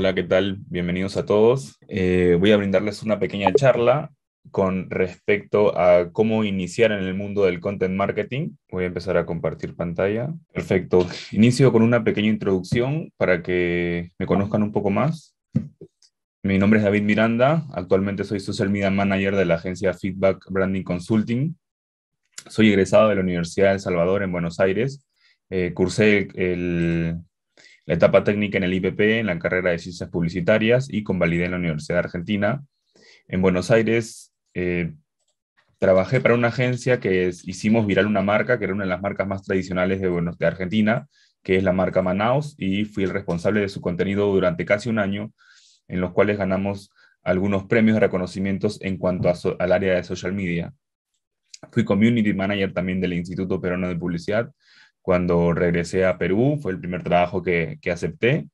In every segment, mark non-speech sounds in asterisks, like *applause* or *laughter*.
Hola, ¿qué tal? Bienvenidos a todos. Eh, voy a brindarles una pequeña charla con respecto a cómo iniciar en el mundo del content marketing. Voy a empezar a compartir pantalla. Perfecto. Inicio con una pequeña introducción para que me conozcan un poco más. Mi nombre es David Miranda. Actualmente soy Social Media Manager de la agencia Feedback Branding Consulting. Soy egresado de la Universidad de El Salvador en Buenos Aires. Eh, cursé el la etapa técnica en el IPP, en la carrera de Ciencias Publicitarias y convalidé en la Universidad de Argentina. En Buenos Aires eh, trabajé para una agencia que hicimos viral una marca, que era una de las marcas más tradicionales de, Buenos, de Argentina, que es la marca Manaus, y fui el responsable de su contenido durante casi un año, en los cuales ganamos algunos premios y reconocimientos en cuanto al área de social media. Fui community manager también del Instituto Peruano de Publicidad cuando regresé a Perú, fue el primer trabajo que, que acepté.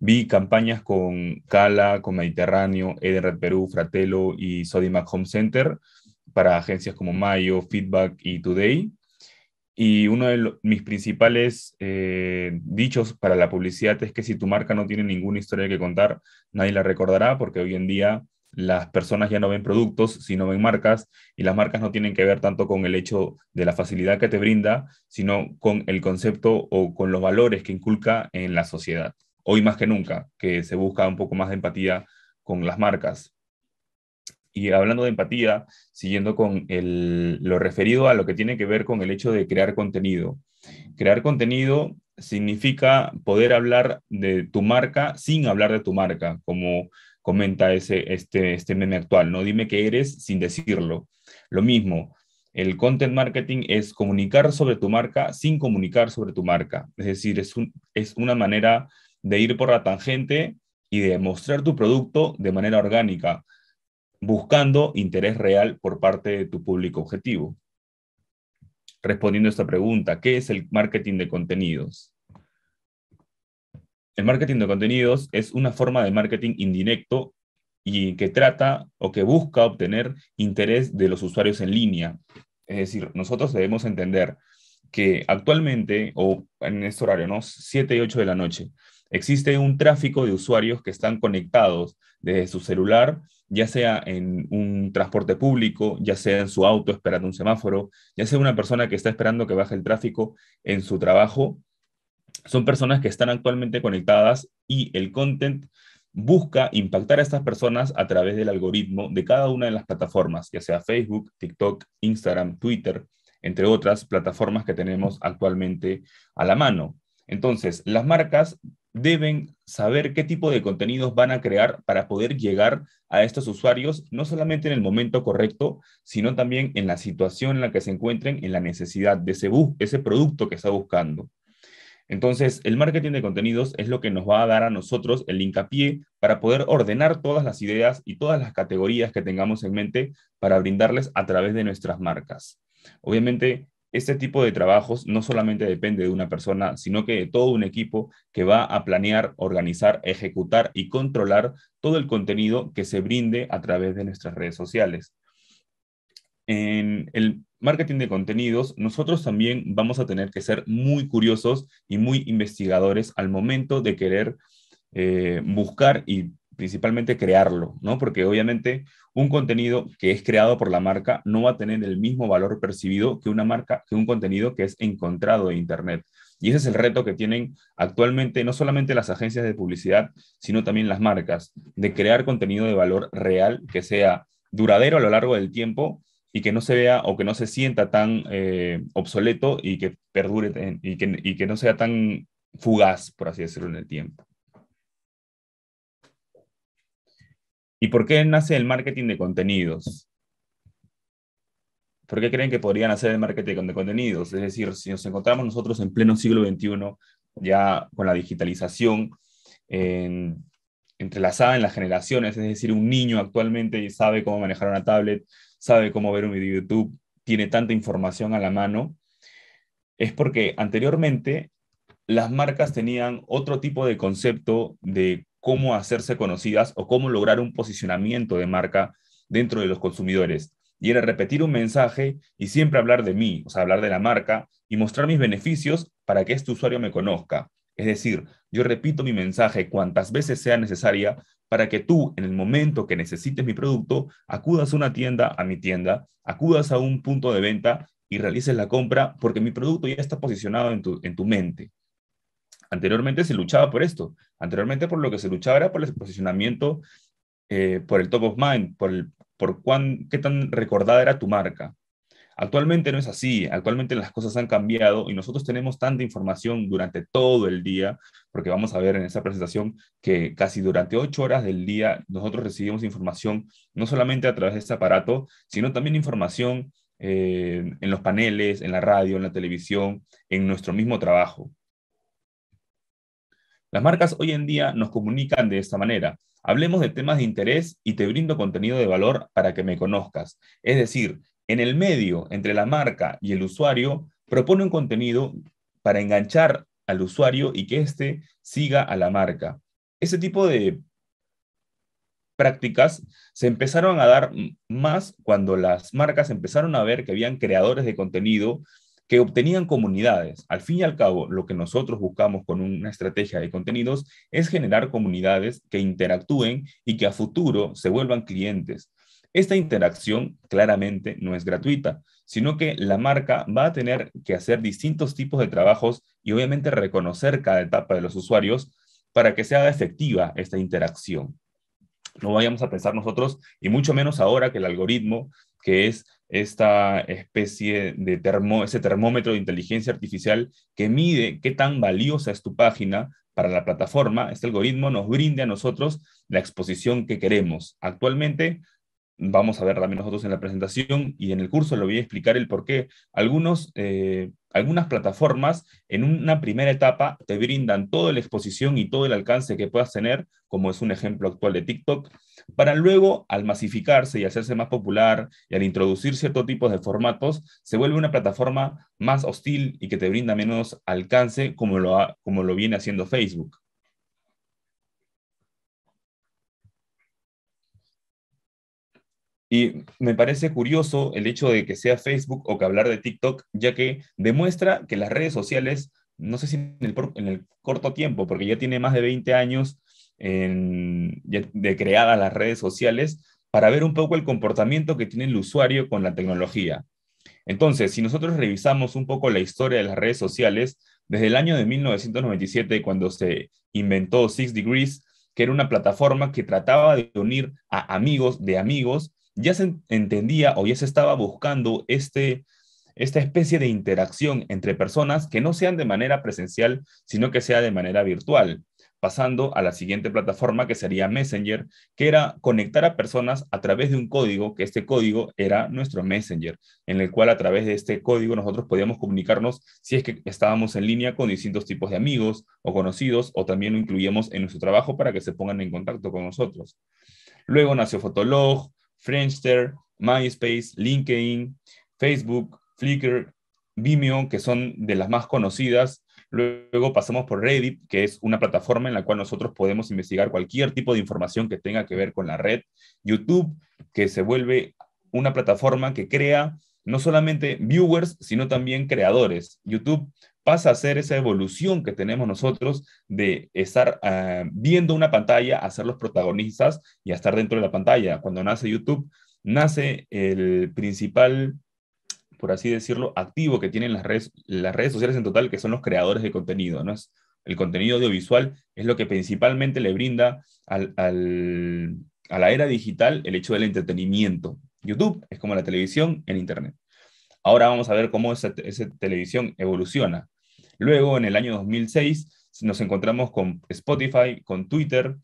Vi campañas con Cala, con Mediterráneo, Edenred Perú, Fratello y Sodimac Home Center para agencias como Mayo, Feedback y Today. Y uno de mis principales eh, dichos para la publicidad es que si tu marca no tiene ninguna historia que contar, nadie la recordará porque hoy en día las personas ya no ven productos, sino ven marcas, y las marcas no tienen que ver tanto con el hecho de la facilidad que te brinda, sino con el concepto o con los valores que inculca en la sociedad. Hoy más que nunca, que se busca un poco más de empatía con las marcas. Y hablando de empatía, siguiendo con lo referido a lo que tiene que ver con el hecho de crear contenido. Crear contenido significa poder hablar de tu marca sin hablar de tu marca, como comenta ese, este, este meme actual, ¿no? Dime qué eres sin decirlo. Lo mismo, el content marketing es comunicar sobre tu marca sin comunicar sobre tu marca. Es decir, es, es una manera de ir por la tangente y de mostrar tu producto de manera orgánica, buscando interés real por parte de tu público objetivo. Respondiendo a esta pregunta, ¿qué es el marketing de contenidos? el marketing de contenidos es una forma de marketing indirecto y que trata o que busca obtener interés de los usuarios en línea. Es decir, nosotros debemos entender que actualmente, o en este horario, ¿no? 7 y 8 de la noche, existe un tráfico de usuarios que están conectados desde su celular, ya sea en un transporte público, ya sea en su auto esperando un semáforo, ya sea una persona que está esperando que baje el tráfico en su trabajo son personas que están actualmente conectadas y el content busca impactar a estas personas a través del algoritmo de cada una de las plataformas, ya sea Facebook, TikTok, Instagram, Twitter, entre otras plataformas que tenemos actualmente a la mano. Entonces, las marcas deben saber qué tipo de contenidos van a crear para poder llegar a estos usuarios, no solamente en el momento correcto, sino también en la situación en la que se encuentren, en la necesidad de ese, ese producto que está buscando. Entonces, el marketing de contenidos es lo que nos va a dar a nosotros el hincapié para poder ordenar todas las ideas y todas las categorías que tengamos en mente para brindarles a través de nuestras marcas. Obviamente, este tipo de trabajos no solamente depende de una persona, sino que de todo un equipo que va a planear, organizar, ejecutar y controlar todo el contenido que se brinde a través de nuestras redes sociales. En el marketing de contenidos, nosotros también vamos a tener que ser muy curiosos y muy investigadores al momento de querer eh, buscar y principalmente crearlo, ¿no? Porque obviamente un contenido que es creado por la marca no va a tener el mismo valor percibido que una marca, que un contenido que es encontrado en Internet. Y ese es el reto que tienen actualmente no solamente las agencias de publicidad, sino también las marcas, de crear contenido de valor real que sea duradero a lo largo del tiempo y que no se vea o que no se sienta tan eh, obsoleto y que perdure y, que, no sea tan fugaz, por así decirlo, en el tiempo. ¿Y por qué nace el marketing de contenidos? ¿Por qué creen que podrían hacer el marketing de contenidos? Es decir, si nos encontramos nosotros en pleno siglo XXI, ya con la digitalización entrelazada en las generaciones, es decir, un niño actualmente sabe cómo manejar una tablet, sabe cómo ver un video de YouTube, tiene tanta información a la mano, es porque anteriormente las marcas tenían otro tipo de concepto de cómo hacerse conocidas o cómo lograr un posicionamiento de marca dentro de los consumidores. Y era repetir un mensaje y siempre hablar de mí, o sea, hablar de la marca y mostrar mis beneficios para que este usuario me conozca. Es decir, yo repito mi mensaje cuantas veces sea necesaria para que tú, en el momento que necesites mi producto, acudas a una tienda, a mi tienda, acudas a un punto de venta y realices la compra porque mi producto ya está posicionado en tu, mente. Anteriormente se luchaba por esto. Anteriormente por lo que se luchaba era por el posicionamiento, eh, por el top of mind, por, el, por cuán, qué tan recordada era tu marca. Actualmente no es así, actualmente las cosas han cambiado y nosotros tenemos tanta información durante todo el día, porque vamos a ver en esta presentación que casi durante ocho horas del día nosotros recibimos información no solamente a través de este aparato, sino también información eh, en los paneles, en la radio, en la televisión, en nuestro mismo trabajo. Las marcas hoy en día nos comunican de esta manera. Hablemos de temas de interés y te brindo contenido de valor para que me conozcas. Es decir, en el medio, entre la marca y el usuario, propone un contenido para enganchar al usuario y que éste siga a la marca. Ese tipo de prácticas se empezaron a dar más cuando las marcas empezaron a ver que habían creadores de contenido que obtenían comunidades. Al fin y al cabo, lo que nosotros buscamos con una estrategia de contenidos es generar comunidades que interactúen y que a futuro se vuelvan clientes. Esta interacción claramente no es gratuita, sino que la marca va a tener que hacer distintos tipos de trabajos y obviamente reconocer cada etapa de los usuarios para que sea efectiva esta interacción. No vayamos a pensar nosotros, y mucho menos ahora que el algoritmo, que es esta especie de termo, termómetro de inteligencia artificial que mide qué tan valiosa es tu página para la plataforma, este algoritmo nos brinde a nosotros la exposición que queremos. Actualmente vamos a ver también nosotros en la presentación y en el curso lo voy a explicar el por qué. Algunos, eh, algunas plataformas en una primera etapa te brindan toda la exposición y todo el alcance que puedas tener, como es un ejemplo actual de TikTok, para luego al masificarse y hacerse más popular y al introducir ciertos tipos de formatos, se vuelve una plataforma más hostil y que te brinda menos alcance como lo, como lo viene haciendo Facebook. Y me parece curioso el hecho de que sea Facebook o que hablar de TikTok, ya que demuestra que las redes sociales, no sé si en el, corto tiempo, porque ya tiene más de 20 años de creadas las redes sociales, para ver un poco el comportamiento que tiene el usuario con la tecnología. Entonces, si nosotros revisamos un poco la historia de las redes sociales, desde el año de 1997, cuando se inventó Six Degrees, que era una plataforma que trataba de unir a amigos de amigos ya se entendía o ya se estaba buscando este, esta especie de interacción entre personas que no sean de manera presencial, sino que sea de manera virtual, pasando a la siguiente plataforma que sería Messenger, que era conectar a personas a través de un código, que este código era nuestro Messenger, en el cual a través de este código nosotros podíamos comunicarnos si es que estábamos en línea con distintos tipos de amigos o conocidos, o también lo incluíamos en nuestro trabajo para que se pongan en contacto con nosotros. Luego nació Fotolog, Friendster, MySpace, LinkedIn, Facebook, Flickr, Vimeo, que son de las más conocidas. Luego pasamos por Reddit, que es una plataforma en la cual nosotros podemos investigar cualquier tipo de información que tenga que ver con la red. YouTube, que se vuelve una plataforma que crea no solamente viewers, sino también creadores. YouTube pasa a ser esa evolución que tenemos nosotros de estar ah, viendo una pantalla a ser los protagonistas y a estar dentro de la pantalla. Cuando nace YouTube, nace el principal, por así decirlo, activo que tienen las redes, las redes sociales en total, que son los creadores de contenido. ¿no? Es, el contenido audiovisual es lo que principalmente le brinda al, a la era digital el hecho del entretenimiento. YouTube es como la televisión en Internet. Ahora vamos a ver cómo esa, esa televisión evoluciona. Luego, en el año 2006, nos encontramos con Spotify, con Twitter,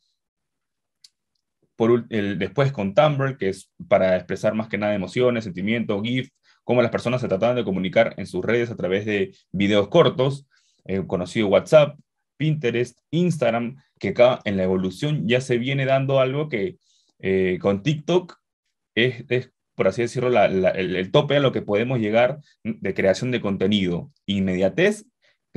por, el, después con Tumblr, que es para expresar más que nada emociones, sentimientos, GIF, cómo las personas se trataban de comunicar en sus redes a través de videos cortos, eh, conocido WhatsApp, Pinterest, Instagram, que acá en la evolución ya se viene dando algo que eh, con TikTok es, por así decirlo, el, tope a lo que podemos llegar de creación de contenido. Inmediatez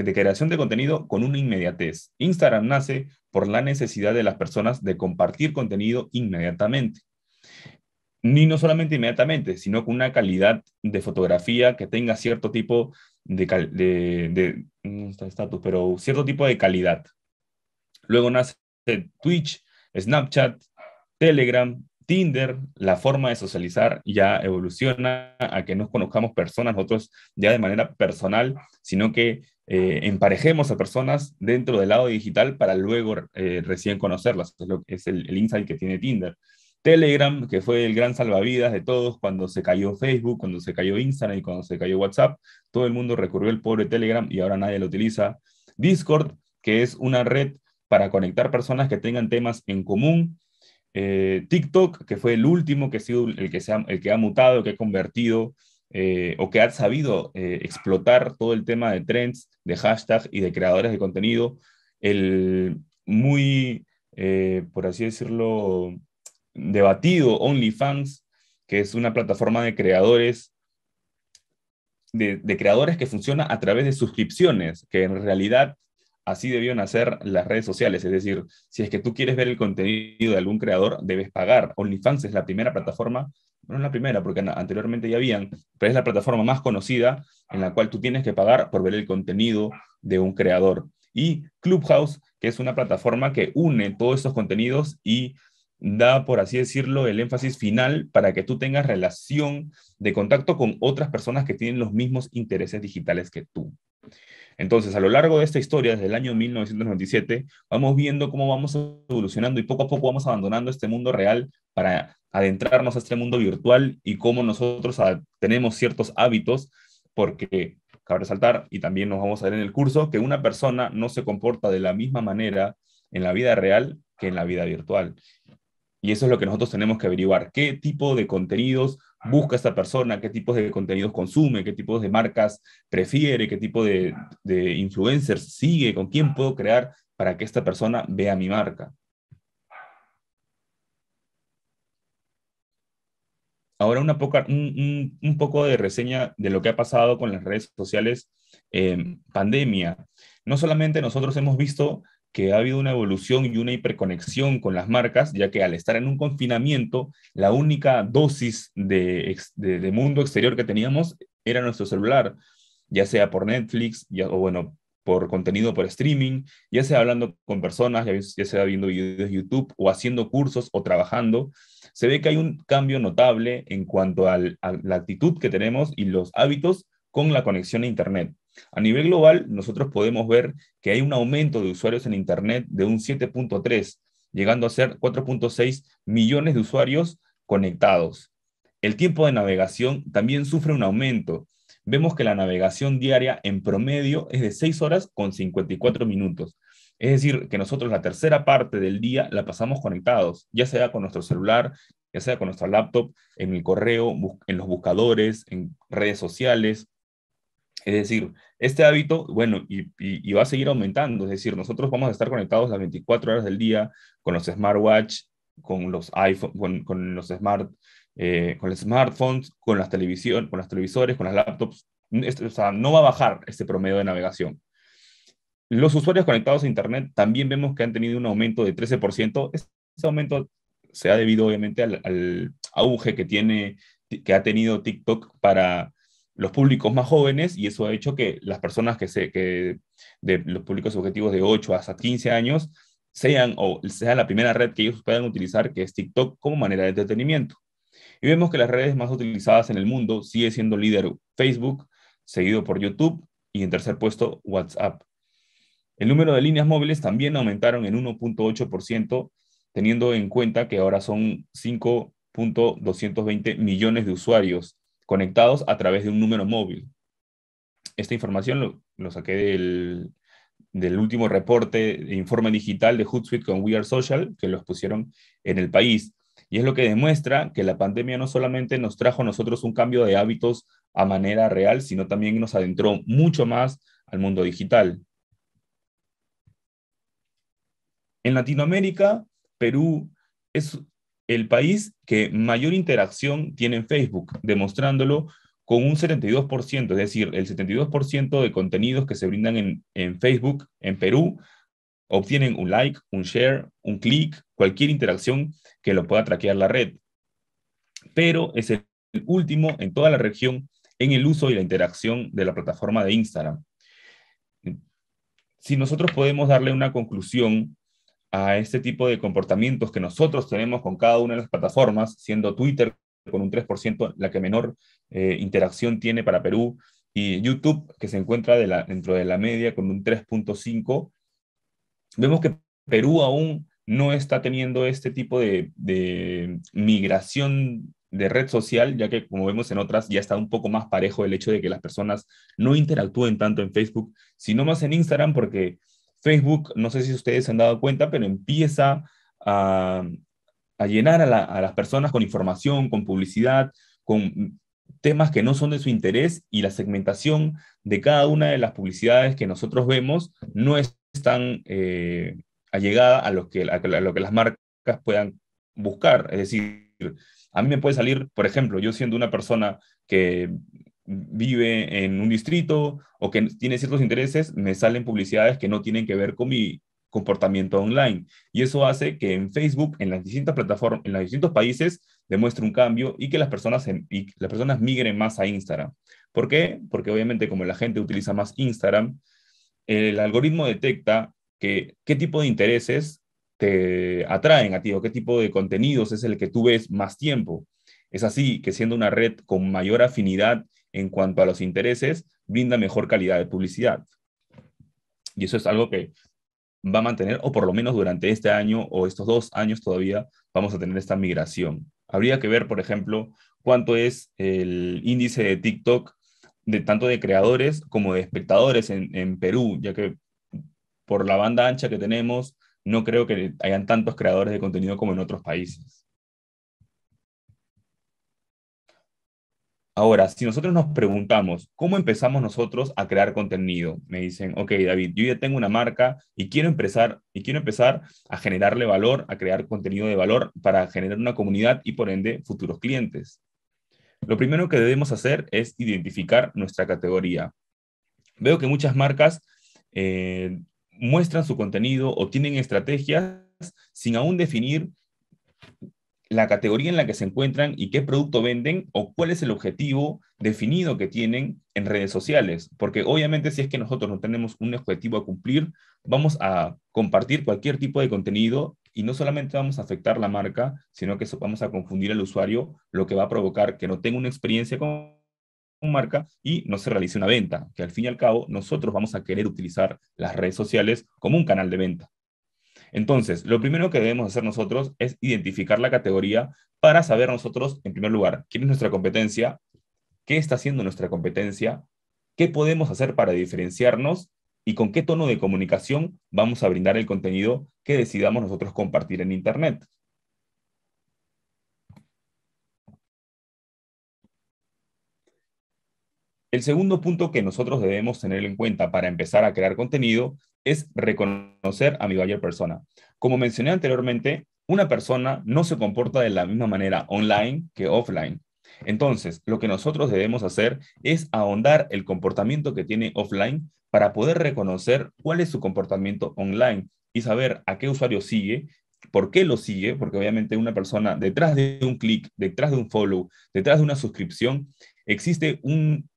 de creación de contenido con una inmediatez. Instagram nace por la necesidad de las personas de compartir contenido inmediatamente. Ni no solamente inmediatamente, sino con una calidad de fotografía que tenga cierto tipo de, de, mm, pero cierto tipo de calidad. Luego nace Twitch, Snapchat, Telegram, Tinder, la forma de socializar ya evoluciona a que nos conozcamos personas, nosotros ya de manera personal, sino que eh, emparejemos a personas dentro del lado digital para luego eh, recién conocerlas. es, es el, el, insight que tiene Tinder. Telegram, que fue el gran salvavidas de todos cuando se cayó Facebook, cuando se cayó Instagram y cuando se cayó WhatsApp, todo el mundo recurrió al pobre Telegram y ahora nadie lo utiliza. Discord, que es una red para conectar personas que tengan temas en común eh, TikTok, que fue el último que, ha sido el, que ha, que mutado, que ha convertido eh, o que ha sabido eh, explotar todo el tema de trends, de hashtags y de creadores de contenido. El muy, por así decirlo, debatido OnlyFans, que es una plataforma de creadores de, creadores que funciona a través de suscripciones, que en realidad así debió nacer las redes sociales. Es decir, si es que tú quieres ver el contenido de algún creador, debes pagar. OnlyFans es la primera plataforma, no es la primera, porque anteriormente ya habían, pero es la plataforma más conocida en la cual tú tienes que pagar por ver el contenido de un creador. Y Clubhouse, que es una plataforma que une todos estos contenidos y da, por así decirlo, el énfasis final para que tú tengas relación de contacto con otras personas que tienen los mismos intereses digitales que tú. Entonces, a lo largo de esta historia, desde el año 1997, vamos viendo cómo vamos evolucionando y poco a poco vamos abandonando este mundo real para adentrarnos a este mundo virtual y cómo nosotros tenemos ciertos hábitos, porque cabe resaltar, y también nos vamos a ver en el curso, que una persona no se comporta de la misma manera en la vida real que en la vida virtual. Y eso es lo que nosotros tenemos que averiguar, qué tipo de contenidos busca esta persona, qué tipos de contenidos consume, qué tipos de marcas prefiere, qué tipo de, influencers sigue, con quién puedo crear para que esta persona vea mi marca. Ahora una poca, un, poco de reseña de lo que ha pasado con las redes sociales en eh, pandemia. No solamente nosotros hemos visto que ha habido una evolución y una hiperconexión con las marcas, ya que al estar en un confinamiento, la única dosis de, mundo exterior que teníamos era nuestro celular, ya sea por Netflix o bueno, por contenido por streaming, ya sea hablando con personas, ya, sea viendo videos de YouTube o haciendo cursos o trabajando, se ve que hay un cambio notable en cuanto a la actitud que tenemos y los hábitos con la conexión a Internet. A nivel global, nosotros podemos ver que hay un aumento de usuarios en Internet de un 7.3, llegando a ser 4.6 millones de usuarios conectados. El tiempo de navegación también sufre un aumento. Vemos que la navegación diaria en promedio es de 6 horas con 54 minutos. Es decir, que nosotros la tercera parte del día la pasamos conectados, ya sea con nuestro celular, ya sea con nuestro laptop, en el correo, en los buscadores, en redes sociales, es decir, este hábito, bueno, y, va a seguir aumentando, es decir, nosotros vamos a estar conectados las 24 horas del día con los smartwatch, con los iPhone, con, los smart, eh, con los smartphones, con las televisión, con los televisores, con las laptops. Este, o sea, no va a bajar este promedio de navegación. Los usuarios conectados a Internet también vemos que han tenido un aumento de 13%. Ese aumento se ha debido obviamente al, al auge que tiene que ha tenido TikTok para los públicos más jóvenes y eso ha hecho que las personas que se, que de los públicos objetivos de 8 hasta 15 años sean o sea la primera red que ellos puedan utilizar, que es TikTok, como manera de entretenimiento. Y vemos que las redes más utilizadas en el mundo sigue siendo líder Facebook, seguido por YouTube y en tercer puesto WhatsApp. El número de líneas móviles también aumentaron en 1.8%, teniendo en cuenta que ahora son 5.220 millones de usuarios conectados a través de un número móvil. Esta información lo, saqué del, del, último reporte de informe digital de Hootsuite con We Are Social, que los pusieron en el país. Y es lo que demuestra que la pandemia no solamente nos trajo a nosotros un cambio de hábitos a manera real, sino también nos adentró mucho más al mundo digital. En Latinoamérica, Perú es el país que mayor interacción tiene en Facebook, demostrándolo con un 72%, es decir, el 72% de contenidos que se brindan en, Facebook en Perú obtienen un like, un share, un clic, cualquier interacción que lo pueda traquear la red. Pero es el último en toda la región en el uso y la interacción de la plataforma de Instagram. Si nosotros podemos darle una conclusión a este tipo de comportamientos que nosotros tenemos con cada una de las plataformas, siendo Twitter con un 3% la que menor eh, interacción tiene para Perú, y YouTube, que se encuentra dentro de la media con un 3.5, vemos que Perú aún no está teniendo este tipo de, migración de red social, ya que como vemos en otras ya está un poco más parejo el hecho de que las personas no interactúen tanto en Facebook, sino más en Instagram, porque Facebook, no sé si ustedes se han dado cuenta, pero empieza a, llenar a, las personas con información, con publicidad, con temas que no son de su interés y la segmentación de cada una de las publicidades que nosotros vemos no es tan eh, allegada a a lo que las marcas puedan buscar. Es decir, a mí me puede salir, por ejemplo, yo siendo una persona que vive en un distrito o que tiene ciertos intereses, me salen publicidades que no tienen que ver con mi comportamiento online. Y eso hace que en Facebook, en las distintas plataformas, en los distintos países, demuestre un cambio y que las personas, las personas migren más a Instagram. ¿Por qué? Porque obviamente como la gente utiliza más Instagram, el algoritmo detecta qué tipo de intereses te atraen a ti o qué tipo de contenidos es el que tú ves más tiempo. Es así que siendo una red con mayor afinidad en cuanto a los intereses, brinda mejor calidad de publicidad. Y eso es algo que va a mantener, o por lo menos durante este año o estos dos años todavía vamos a tener esta migración. Habría que ver, por ejemplo, cuánto es el índice de TikTok de tanto de creadores como de espectadores en, en Perú, ya que por la banda ancha que tenemos, no creo que hayan tantos creadores de contenido como en otros países. Ahora, si nosotros nos preguntamos, ¿cómo empezamos nosotros a crear contenido? Me dicen, ok, David, yo ya tengo una marca y quiero empezar, y quiero empezar a generarle valor, a crear contenido de valor para generar una comunidad y por ende futuros clientes. Lo primero que debemos hacer es identificar nuestra categoría. Veo que muchas marcas eh, muestran su contenido o tienen estrategias sin aún definir la categoría en la que se encuentran y qué producto venden o cuál es el objetivo definido que tienen en redes sociales. Porque obviamente si es que nosotros no tenemos un objetivo a cumplir, vamos a compartir cualquier tipo de contenido y no solamente vamos a afectar la marca, sino que eso vamos a confundir al usuario, lo que va a provocar que no tenga una experiencia con marca y no se realice una venta, que al fin y al cabo nosotros vamos a querer utilizar las redes sociales como un canal de venta. Entonces, lo primero que debemos hacer nosotros es identificar la categoría para saber nosotros, en primer lugar, quién es nuestra competencia, qué está haciendo nuestra competencia, qué podemos hacer para diferenciarnos y con qué tono de comunicación vamos a brindar el contenido que decidamos nosotros compartir en Internet. El segundo punto que nosotros debemos tener en cuenta para empezar a crear contenido es reconocer a mi buyer persona. Como mencioné anteriormente, una persona no se comporta de la misma manera online que offline. Entonces, lo que nosotros debemos hacer es ahondar el comportamiento que tiene offline para poder reconocer cuál es su comportamiento online y saber a qué usuario sigue, por qué lo sigue, porque obviamente una persona detrás de un clic, detrás de un follow, detrás de una suscripción, existe un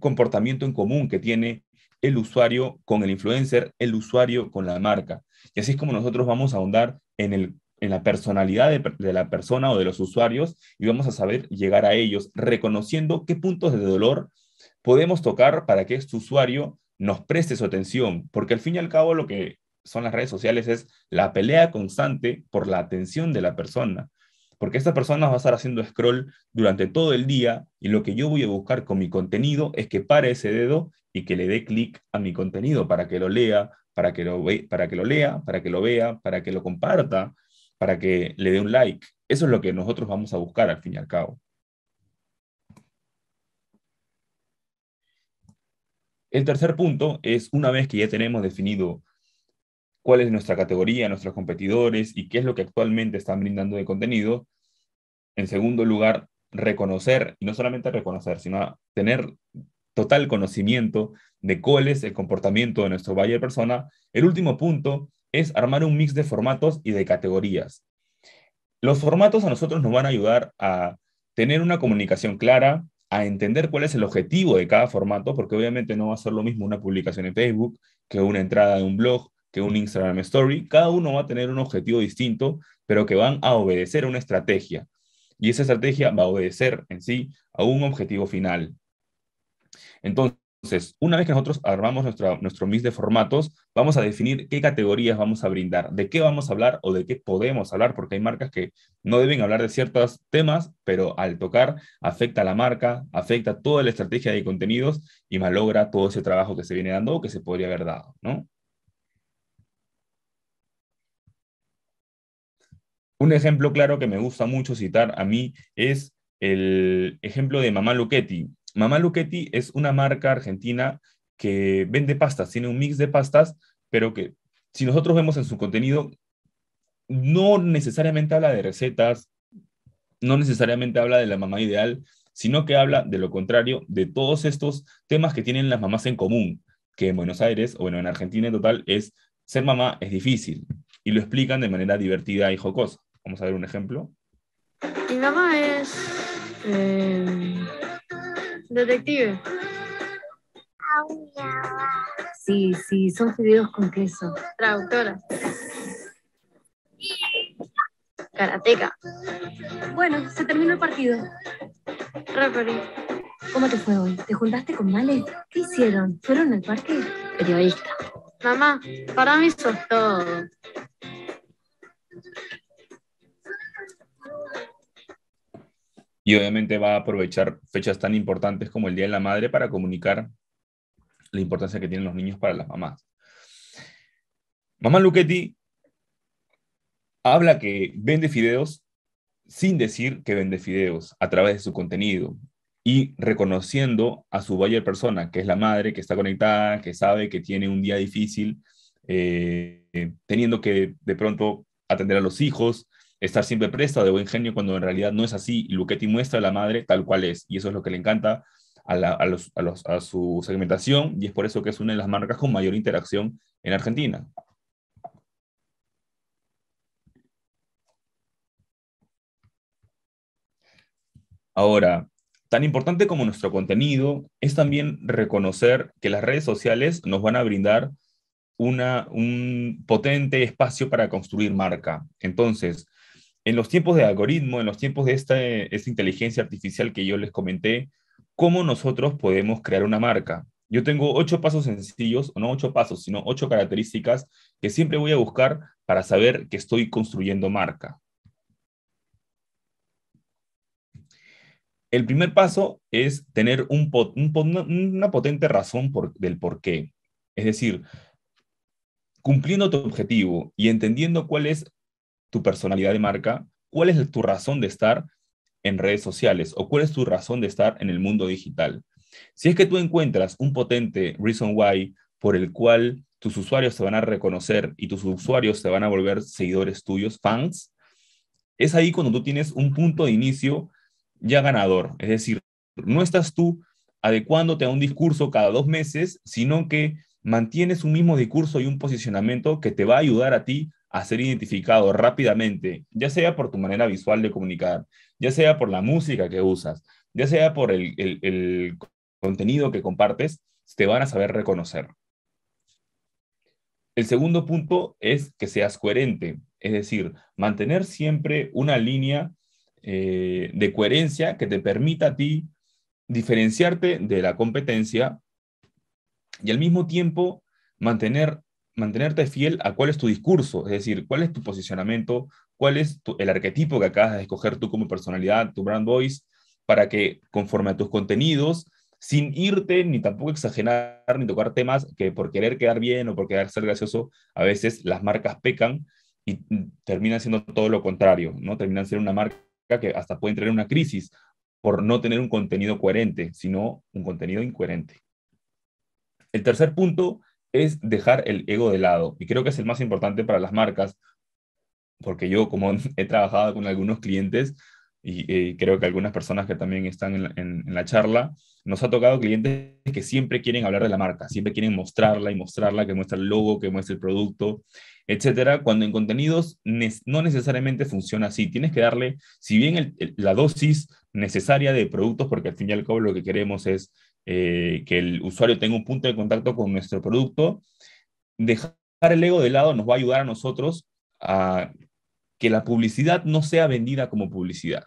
comportamiento en común que tiene el usuario con el influencer, el usuario con la marca. Y así es como nosotros vamos a ahondar en, la personalidad de, de, la persona o de los usuarios y vamos a saber llegar a ellos, reconociendo qué puntos de dolor podemos tocar para que este usuario nos preste su atención, porque al fin y al cabo lo que son las redes sociales es la pelea constante por la atención de la persona porque esta persona va a estar haciendo scroll durante todo el día y lo que yo voy a buscar con mi contenido es que pare ese dedo y que le dé clic a mi contenido para que lo lea, para que lo, para que lo lea, para que lo vea, para que lo comparta, para que le dé un like. Eso es lo que nosotros vamos a buscar al fin y al cabo. El tercer punto es una vez que ya tenemos definido cuál es nuestra categoría, nuestros competidores y qué es lo que actualmente están brindando de contenido. En segundo lugar, reconocer, y no solamente reconocer, sino tener total conocimiento de cuál es el comportamiento de nuestro buyer persona. El último punto es armar un mix de formatos y de categorías. Los formatos a nosotros nos van a ayudar a tener una comunicación clara, a entender cuál es el objetivo de cada formato, porque obviamente no va a ser lo mismo una publicación en Facebook que una entrada de un blog que un Instagram Story, cada uno va a tener un objetivo distinto, pero que van a obedecer a una estrategia. Y esa estrategia va a obedecer en sí a un objetivo final. Entonces, una vez que nosotros armamos nuestro mix de formatos, vamos a definir qué categorías vamos a brindar, de qué vamos a hablar o de qué podemos hablar, porque hay marcas que no deben hablar de ciertos temas, pero al tocar afecta a la marca, afecta toda la estrategia de contenidos y malogra todo ese trabajo que se viene dando o que se podría haber dado, ¿no? Un ejemplo claro que me gusta mucho citar a mí es el ejemplo de Mamá Luchetti. Mamá Luchetti es una marca argentina que vende pastas, tiene un mix de pastas, pero que si nosotros vemos en su contenido, no necesariamente habla de recetas, no necesariamente habla de la mamá ideal, sino que habla de lo contrario, de todos estos temas que tienen las mamás en común, que en Buenos Aires, o bueno, en Argentina en total, es ser mamá es difícil, y lo explican de manera divertida y jocosa. Vamos a ver un ejemplo. Mi mamá es detective. Sí, sí, son fideos con queso. Traductora. Karateca. Bueno, se terminó el partido. Referee. ¿Cómo te fue hoy? ¿Te juntaste con Male? ¿Qué hicieron? ¿Fueron al parque? Periodista. Mamá, para mí sos todo. y obviamente va a aprovechar fechas tan importantes como el Día de la Madre para comunicar la importancia que tienen los niños para las mamás. Mamá Luchetti habla que vende fideos sin decir que vende fideos a través de su contenido y reconociendo a su buyer persona, que es la madre que está conectada, que sabe que tiene un día difícil, eh, teniendo que de pronto atender a los hijos, estar siempre presta, de buen genio, cuando en realidad no es así. Y Luchetti muestra a la madre tal cual es. Y eso es lo que le encanta a, su segmentación y es por eso que es una de las marcas con mayor interacción en Argentina. Ahora, tan importante como nuestro contenido, es también reconocer que las redes sociales nos van a brindar un potente espacio para construir marca. Entonces, en los tiempos de algoritmo, en los tiempos de esta, inteligencia artificial que yo les comenté, cómo nosotros podemos crear una marca. Yo tengo ocho pasos sencillos, no ocho pasos, sino ocho características que siempre voy a buscar para saber que estoy construyendo marca. El primer paso es tener una potente razón del por qué. Es decir, cumpliendo tu objetivo y entendiendo cuál es tu personalidad de marca, cuál es tu razón de estar en redes sociales o cuál es tu razón de estar en el mundo digital. Si es que tú encuentras un potente reason why por el cual tus usuarios se van a reconocer y tus usuarios se van a volver seguidores tuyos, fans, es ahí cuando tú tienes un punto de inicio ya ganador. Es decir, no estás tú adecuándote a un discurso cada dos meses, sino que mantienes un mismo discurso y un posicionamiento que te va a ayudar a ti a ser identificado rápidamente, ya sea por tu manera visual de comunicar, ya sea por la música que usas, ya sea por el, contenido que compartes, te van a saber reconocer. El segundo punto es que seas coherente, es decir, mantener siempre una línea eh, de coherencia que te permita a ti diferenciarte de la competencia y al mismo tiempo mantener mantenerte fiel a cuál es tu discurso, es decir, cuál es tu posicionamiento, cuál es el arquetipo que acabas de escoger tú como personalidad, tu brand voice, para que conforme a tus contenidos, sin irte ni tampoco exagerar ni tocar temas que por querer quedar bien o por querer ser gracioso, a veces las marcas pecan y mm, terminan siendo todo lo contrario, ¿no? Terminan siendo una marca que hasta puede entrar en una crisis por no tener un contenido coherente, sino un contenido incoherente. El tercer punto es dejar el ego de lado. Y creo que es el más importante para las marcas, porque yo como *laughs* he trabajado con algunos clientes y, eh, creo que algunas personas que también están en la, charla, nos ha tocado clientes que siempre quieren hablar de la marca, siempre quieren mostrarla y mostrarla, que muestra el logo, que muestra el producto, etcétera, cuando en contenidos no necesariamente funciona así. Tienes que darle, si bien la dosis necesaria de productos, porque al fin y al cabo lo que queremos es eh, que el usuario tenga un punto de contacto con nuestro producto, dejar el ego de lado nos va a ayudar a nosotros a que la publicidad no sea vendida como publicidad.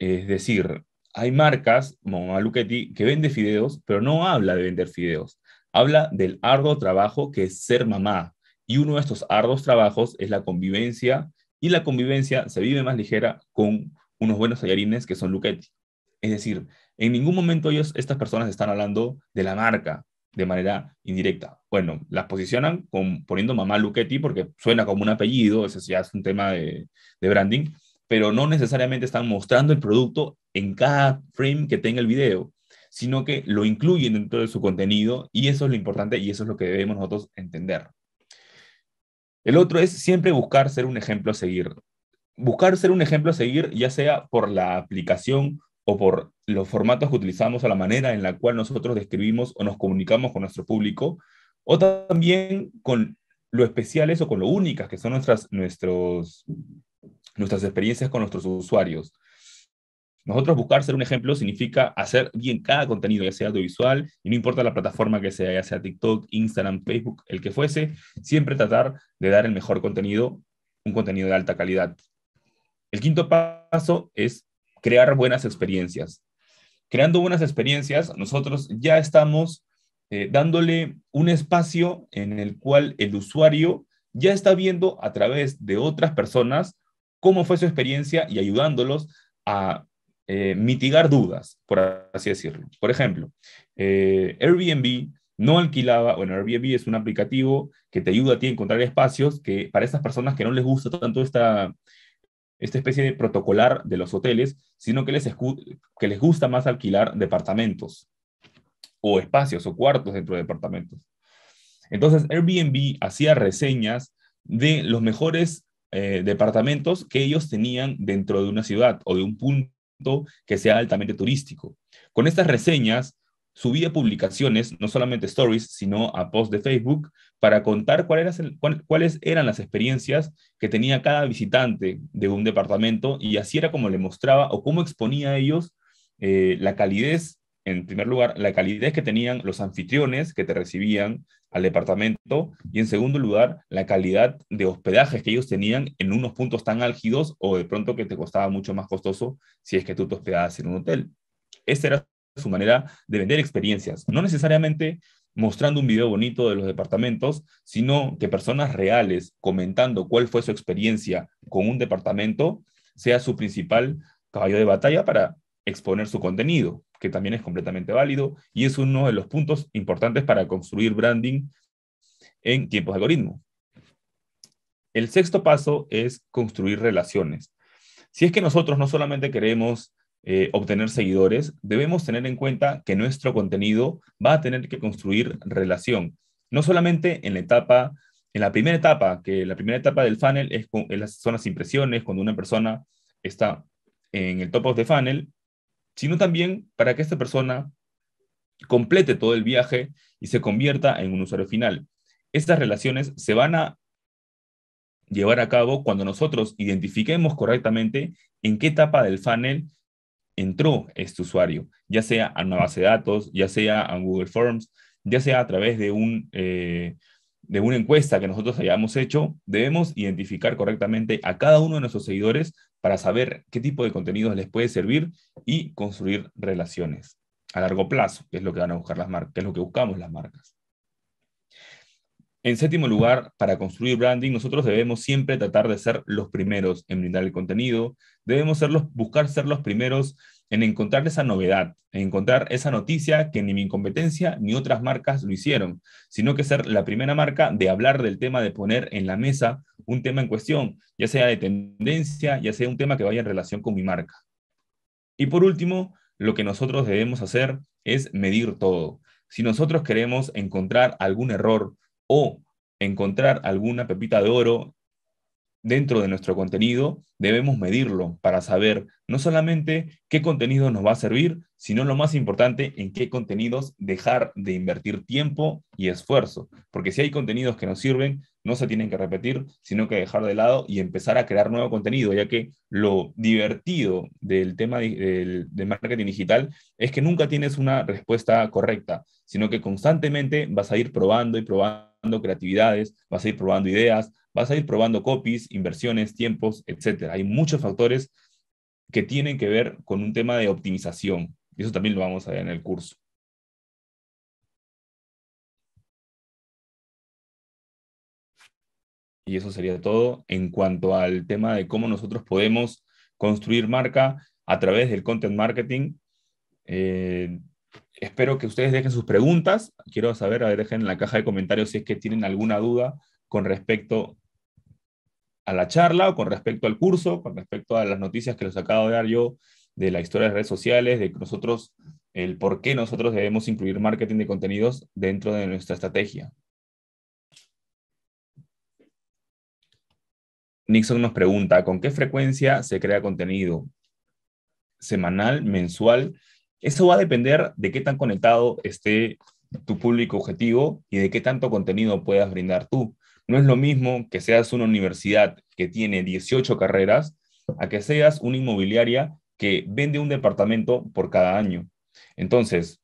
Es decir, hay marcas, como Luchetti, que vende fideos, pero no habla de vender fideos. Habla del arduo trabajo que es ser mamá. Y uno de estos arduos trabajos es la convivencia. Y la convivencia se vive más ligera con unos buenos tallarines que son luquetti. Es decir, en ningún momento ellos, estas personas están hablando de la marca de manera indirecta. Bueno, las posicionan con, poniendo mamá Luchetti porque suena como un apellido, eso ya es un tema de, de branding, pero no necesariamente están mostrando el producto en cada frame que tenga el video, sino que lo incluyen dentro de su contenido y eso es lo importante y eso es lo que debemos nosotros entender. El otro es siempre buscar ser un ejemplo a seguir. Buscar ser un ejemplo a seguir, ya sea por la aplicación o por los formatos que utilizamos a la manera en la cual nosotros describimos o nos comunicamos con nuestro público, o también con lo especiales o con lo únicas que son nuestras, nuestros, nuestras experiencias con nuestros usuarios. Nosotros buscar ser un ejemplo significa hacer bien cada contenido, ya sea audiovisual, y no importa la plataforma que sea, ya sea TikTok, Instagram, Facebook, el que fuese, siempre tratar de dar el mejor contenido, un contenido de alta calidad. El quinto paso es crear buenas experiencias creando buenas experiencias, nosotros ya estamos eh, dándole un espacio en el cual el usuario ya está viendo a través de otras personas cómo fue su experiencia y ayudándolos a eh, mitigar dudas, por así decirlo. Por ejemplo, eh, Airbnb no alquilaba, bueno, Airbnb es un aplicativo que te ayuda a ti a encontrar espacios que para esas personas que no les gusta tanto esta, esta especie de protocolar de los hoteles, sino que les, que les gusta más alquilar departamentos o espacios o cuartos dentro de departamentos. Entonces, Airbnb hacía reseñas de los mejores eh, departamentos que ellos tenían dentro de una ciudad o de un punto que sea altamente turístico. Con estas reseñas, subía publicaciones, no solamente stories, sino a posts de Facebook, para contar cuáles eran, las experiencias que tenía cada visitante de un departamento y así era como le mostraba o cómo exponía a ellos eh, la calidez, en primer lugar, la calidez que tenían los anfitriones que te recibían al departamento y en segundo lugar, la calidad de hospedajes que ellos tenían en unos puntos tan álgidos o de pronto que te costaba mucho más costoso si es que tú te hospedabas en un hotel. Esta era su manera de vender experiencias. No necesariamente mostrando un video bonito de los departamentos, sino que personas reales comentando cuál fue su experiencia con un departamento sea su principal caballo de batalla para exponer su contenido, que también es completamente válido y es uno de los puntos importantes para construir branding en tiempos de algoritmo. El sexto paso es construir relaciones. Si es que nosotros no solamente queremos eh, obtener seguidores, debemos tener en cuenta que nuestro contenido va a tener que construir relación, no solamente en la etapa, en la primera etapa, que la primera etapa del funnel es con, las, son las impresiones, cuando una persona está en el top of the funnel, sino también para que esta persona complete todo el viaje y se convierta en un usuario final. Estas relaciones se van a llevar a cabo cuando nosotros identifiquemos correctamente en qué etapa del funnel entró este usuario, ya sea a una base de datos, ya sea a Google Forms, ya sea a través de, un, eh, de una encuesta que nosotros hayamos hecho, debemos identificar correctamente a cada uno de nuestros seguidores para saber qué tipo de contenidos les puede servir y construir relaciones a largo plazo, que es lo que van a buscar las marcas, que es lo que buscamos las marcas. En séptimo lugar, para construir branding, nosotros debemos siempre tratar de ser los primeros en brindar el contenido, debemos buscar ser los primeros en encontrar esa novedad, en encontrar esa noticia que ni mi competencia ni otras marcas lo hicieron, sino que ser la primera marca de hablar del tema, de poner en la mesa un tema en cuestión, ya sea de tendencia, ya sea un tema que vaya en relación con mi marca. Y por último, lo que nosotros debemos hacer es medir todo. Si nosotros queremos encontrar algún error o encontrar alguna pepita de oro dentro de nuestro contenido, debemos medirlo para saber no solamente qué contenido nos va a servir, sino lo más importante, en qué contenidos dejar de invertir tiempo y esfuerzo. Porque si hay contenidos que nos sirven, no se tienen que repetir, sino que dejar de lado y empezar a crear nuevo contenido, ya que lo divertido del tema de, marketing digital es que nunca tienes una respuesta correcta, sino que constantemente vas a ir probando y probando creatividades, vas a ir probando ideas, vas a ir probando copies, inversiones, tiempos, etcétera. Hay muchos factores que tienen que ver con un tema de optimización. eso también lo vamos a ver en el curso. Y eso sería todo en cuanto al tema de cómo nosotros podemos construir marca a través del content marketing. Eh, Espero que ustedes dejen sus preguntas. Quiero saber, a ver, dejen en la caja de comentarios si es que tienen alguna duda con respecto a la charla o con respecto al curso, con respecto a las noticias que les acabo de dar yo de la historia de redes sociales, de que nosotros, el por qué nosotros debemos incluir marketing de contenidos dentro de nuestra estrategia. Nixon nos pregunta, ¿con qué frecuencia se crea contenido? ¿Semanal, mensual? Eso va a depender de qué tan conectado esté tu público objetivo y de qué tanto contenido puedas brindar tú. No es lo mismo que seas una universidad que tiene 18 carreras a que seas una inmobiliaria que vende un departamento por cada año. Entonces,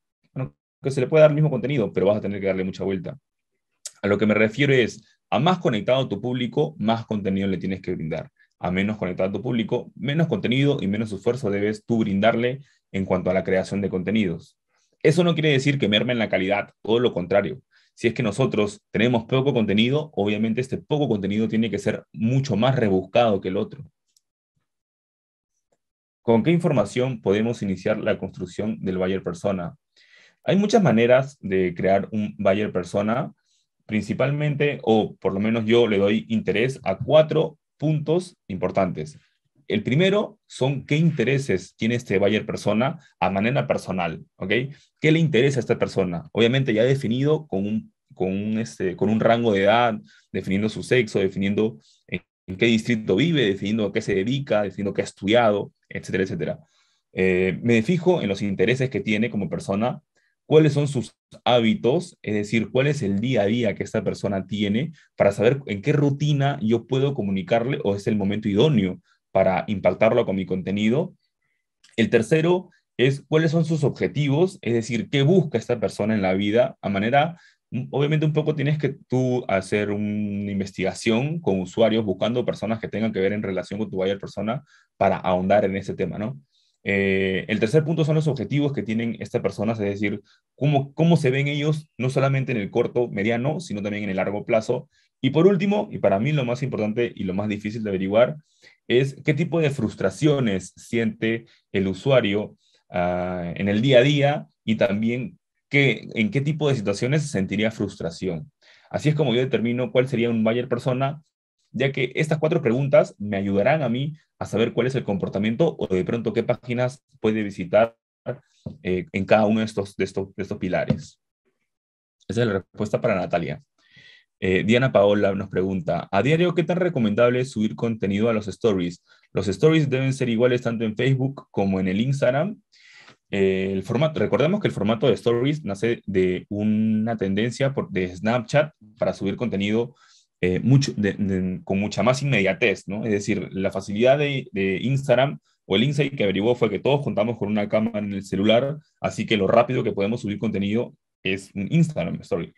que se le puede dar el mismo contenido, pero vas a tener que darle mucha vuelta. A lo que me refiero es, a más conectado tu público, más contenido le tienes que brindar. A menos conectado tu público, menos contenido y menos esfuerzo debes tú brindarle en cuanto a la creación de contenidos. Eso no quiere decir que mermen la calidad, todo lo contrario. Si es que nosotros tenemos poco contenido, obviamente este poco contenido tiene que ser mucho más rebuscado que el otro. ¿Con qué información podemos iniciar la construcción del buyer persona? Hay muchas maneras de crear un buyer persona, principalmente, o por lo menos yo le doy interés a cuatro puntos importantes. El primero son qué intereses tiene este buyer persona a manera personal, ¿ok? ¿Qué le interesa a esta persona? Obviamente ya definido con un, con este, con un rango de edad, definiendo su sexo, definiendo en, qué distrito vive, definiendo a qué se dedica, definiendo qué ha estudiado, etcétera, etcétera. Eh, me fijo en los intereses que tiene como persona, cuáles son sus hábitos, es decir, cuál es el día a día que esta persona tiene para saber en qué rutina yo puedo comunicarle o es el momento idóneo para impactarlo con mi contenido. El tercero es cuáles son sus objetivos, es decir, qué busca esta persona en la vida, a manera, obviamente un poco tienes que tú hacer una investigación con usuarios buscando personas que tengan que ver en relación con tu buyer persona para ahondar en ese tema, ¿no? Eh, el tercer punto son los objetivos que tienen estas personas, es decir, cómo, cómo se ven ellos, no solamente en el corto, mediano, sino también en el largo plazo. Y por último, y para mí lo más importante y lo más difícil de averiguar, es qué tipo de frustraciones siente el usuario ah, en el día a día y también en qué tipo de situaciones sentiría frustración. Así es como yo determino cuál sería un buyer persona, ya que estas cuatro preguntas me ayudarán a mí a saber cuál es el comportamiento o de pronto qué páginas puede visitar eh, en cada uno de estos, de estos, de estos pilares. Esa es la respuesta para Natalia. Eh, Diana Paola nos pregunta, a diario, ¿qué tan recomendable es subir contenido a los stories? Los stories deben ser iguales tanto en Facebook como en el Instagram. Eh, el formato, recordemos que el formato de stories nace de una tendencia de Snapchat para subir contenido eh, con mucha más inmediatez, ¿no? Es decir, la facilidad de, Instagram o el insight que averiguó fue que todos contamos con una cámara en el celular, así que lo rápido que podemos subir contenido es un Instagram Story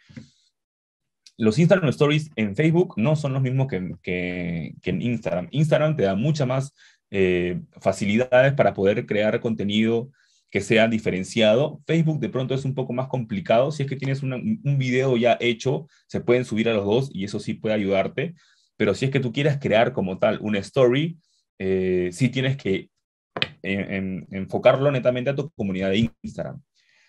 los Instagram Stories en Facebook no son los mismos que, que, en Instagram. Instagram te da muchas más eh, facilidades para poder crear contenido que sea diferenciado. Facebook de pronto es un poco más complicado. Si es que tienes un video ya hecho, se pueden subir a los dos y eso sí puede ayudarte. Pero si es que tú quieres crear como tal una story, eh, sí tienes que eh, enfocarlo netamente a tu comunidad de Instagram.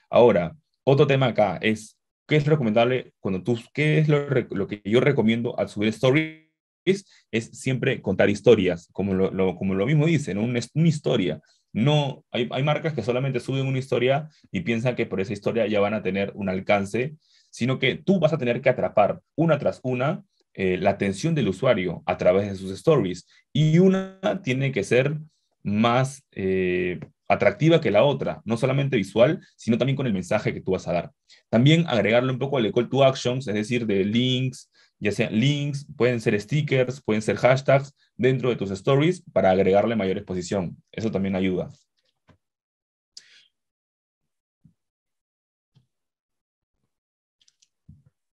Ahora, otro tema acá es ¿Qué es recomendable cuando tú, qué es lo, lo que yo recomiendo al subir stories? Es siempre contar historias, como lo, como lo mismo dicen, una, una historia. No, hay, hay, marcas que solamente suben una historia y piensan que por esa historia ya van a tener un alcance, sino que tú vas a tener que atrapar una tras una eh, la atención del usuario a través de sus stories. Y una tiene que ser más, eh, atractiva que la otra, no solamente visual, sino también con el mensaje que tú vas a dar. También agregarle un poco al call to actions, es decir, de links, ya sean links, pueden ser stickers, pueden ser hashtags dentro de tus stories para agregarle mayor exposición. Eso también ayuda.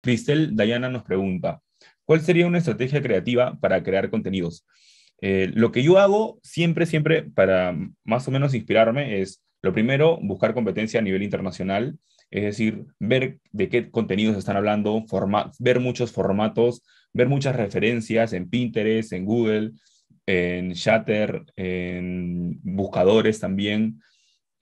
Cristel Dayana nos pregunta, ¿cuál sería una estrategia creativa para crear contenidos? Eh, lo que yo hago siempre, siempre, para más o menos inspirarme, es lo primero, buscar competencia a nivel internacional, es decir, ver de qué contenidos están hablando, ver muchos formatos, ver muchas referencias en Pinterest, en Google, en Chatter, en buscadores también,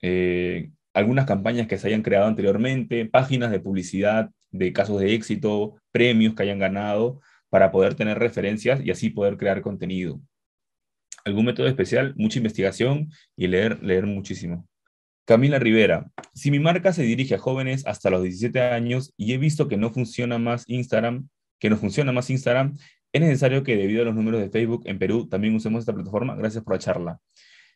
eh, algunas campañas que se hayan creado anteriormente, páginas de publicidad de casos de éxito, premios que hayan ganado, para poder tener referencias y así poder crear contenido algún método especial, mucha investigación y leer, leer muchísimo. Camila Rivera, si mi marca se dirige a jóvenes hasta los 17 años y he visto que no funciona más Instagram, que no funciona más Instagram, es necesario que debido a los números de Facebook en Perú también usemos esta plataforma. Gracias por la charla.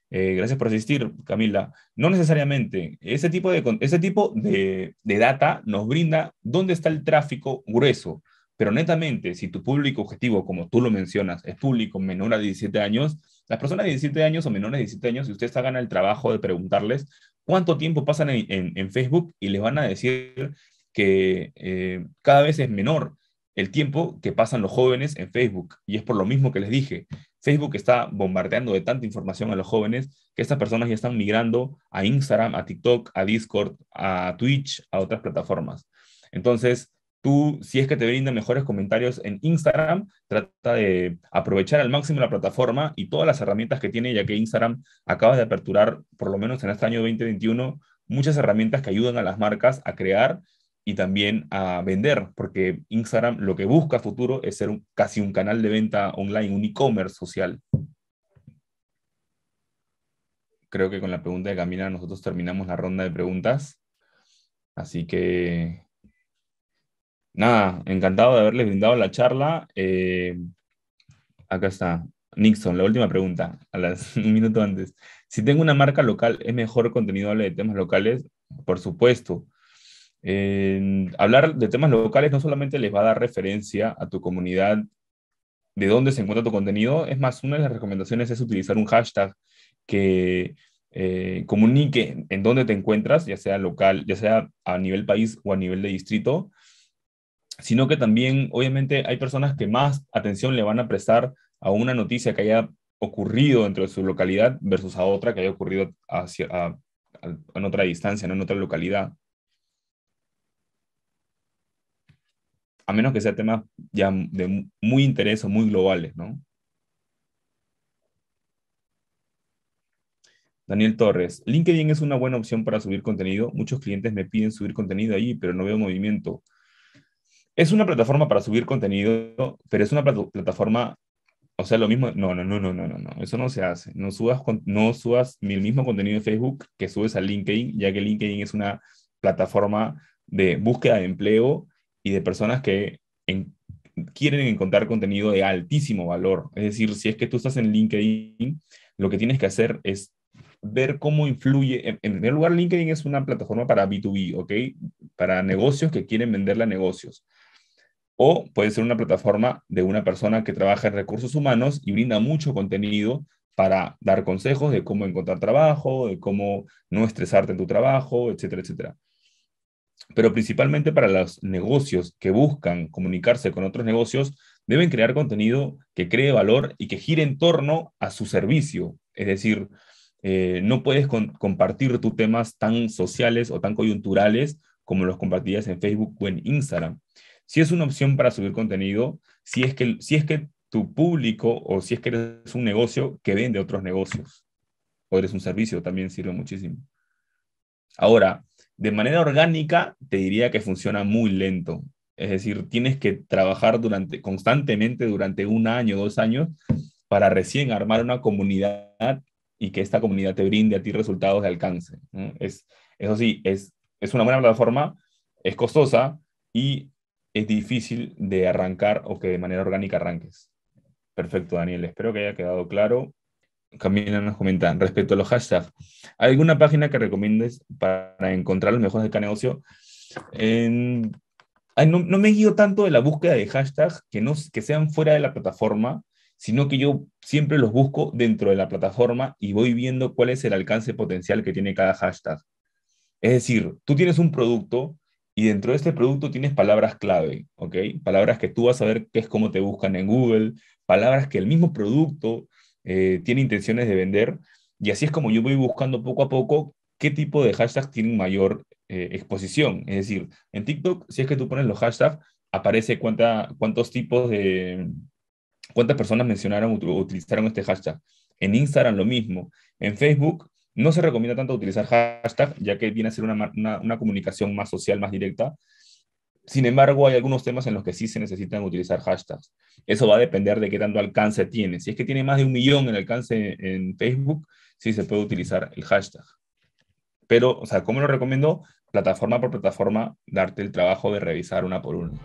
Eh, gracias por asistir, Camila. No necesariamente. Ese tipo, de, ese tipo de data nos brinda dónde está el tráfico grueso. Pero netamente, si tu público objetivo, como tú lo mencionas, es público menor a 17 años, las personas de 17 años o menores de 17 años, si ustedes hagan el trabajo de preguntarles cuánto tiempo pasan en, Facebook y les van a decir que eh, cada vez es menor el tiempo que pasan los jóvenes en Facebook. Y es por lo mismo que les dije, Facebook está bombardeando de tanta información a los jóvenes que estas personas ya están migrando a Instagram, a TikTok, a Discord, a Twitch, a otras plataformas. Entonces, Tú, si es que te brinda mejores comentarios en Instagram, trata de aprovechar al máximo la plataforma y todas las herramientas que tiene, ya que Instagram acaba de aperturar, por lo menos en este año 2021, muchas herramientas que ayudan a las marcas a crear y también a vender, porque Instagram lo que busca a futuro es ser casi un canal de venta online, un e-commerce social. Creo que con la pregunta de Camila nosotros terminamos la ronda de preguntas. Así que nada, encantado de haberles brindado la charla. Eh, acá está. Nixon, la última pregunta, a *laughs* un minuto antes. Si tengo una marca local, ¿es mejor contenido hable de temas locales? Por supuesto. hablar de temas locales no solamente les va a dar referencia a tu comunidad de dónde se encuentra tu contenido, es más, una de las recomendaciones es utilizar un hashtag que eh, comunique en dónde te encuentras, ya sea local, ya sea a nivel país o a nivel de distrito, sino que también obviamente hay personas que más atención le van a prestar a una noticia que haya ocurrido dentro de su localidad versus a otra que haya ocurrido en otra distancia, en otra localidad. A menos que sea temas ya de muy interés o muy globales, ¿no? Daniel Torres, LinkedIn es una buena opción para subir contenido. Muchos clientes me piden subir contenido ahí, pero no veo movimiento. Es una plataforma para subir contenido, pero es una plataforma, o sea, lo mismo, no, no, no, no, no, no, eso no se hace. No subas, no subas el mismo contenido de Facebook que subes a LinkedIn, ya que LinkedIn es una plataforma de búsqueda de empleo y de personas que quieren encontrar contenido de altísimo valor. Es decir, si es que tú estás en LinkedIn, lo que tienes que hacer es ver cómo influye. En, en primer lugar, LinkedIn es una plataforma para B2B, ¿ok? Para negocios que quieren venderle a negocios. O puede ser una plataforma de una persona que trabaja en recursos humanos y brinda mucho contenido para dar consejos de cómo encontrar trabajo, de cómo no estresarte en tu trabajo, etcétera, etcétera. Pero principalmente para los negocios que buscan comunicarse con otros negocios, deben crear contenido que cree valor y que gire en torno a su servicio. Es decir, eh, no puedes compartir tus temas tan sociales o tan coyunturales como los compartías en Facebook o en Instagram. Si es una opción para subir contenido, si es que, si es que tu público o si es que eres un negocio que vende otros negocios o eres un servicio, también sirve muchísimo. Ahora, de manera orgánica, te diría que funciona muy lento. Es decir, tienes que trabajar durante, constantemente durante un año, dos años, para recién armar una comunidad y que esta comunidad te brinde a ti resultados de alcance. Es, eso sí, es, es una buena plataforma, es costosa y es difícil de arrancar o que de manera orgánica arranques. Perfecto, Daniel. Espero que haya quedado claro. También nos comentan respecto a los hashtags, alguna página que recomiendes para encontrar los mejores de cada negocio? no, no, me guío tanto de la búsqueda de hashtags que, no, que sean fuera de la plataforma, sino que yo siempre los busco dentro de la plataforma y voy viendo cuál es el alcance potencial que tiene cada hashtag. Es decir, tú tienes un producto, y dentro de este producto tienes palabras clave, ¿ok? Palabras que tú vas a ver qué es cómo te buscan en Google, palabras que el mismo producto eh, tiene intenciones de vender. Y así es como yo voy buscando poco a poco qué tipo de hashtags tienen mayor eh, exposición. Es decir, en TikTok, si es que tú pones los hashtags, aparece cuántos tipos de, cuántas personas mencionaron o utilizaron este hashtag. En Instagram lo mismo. En Facebook no se recomienda tanto utilizar hashtag, ya que viene a ser una, comunicación más social, más directa. Sin embargo, hay algunos temas en los que sí se necesitan utilizar hashtags. Eso va a depender de qué tanto alcance tiene. Si es que tiene más de un millón en alcance en Facebook, sí se puede utilizar el hashtag. Pero, o sea, ¿cómo lo recomiendo? Plataforma por plataforma, darte el trabajo de revisar una por una.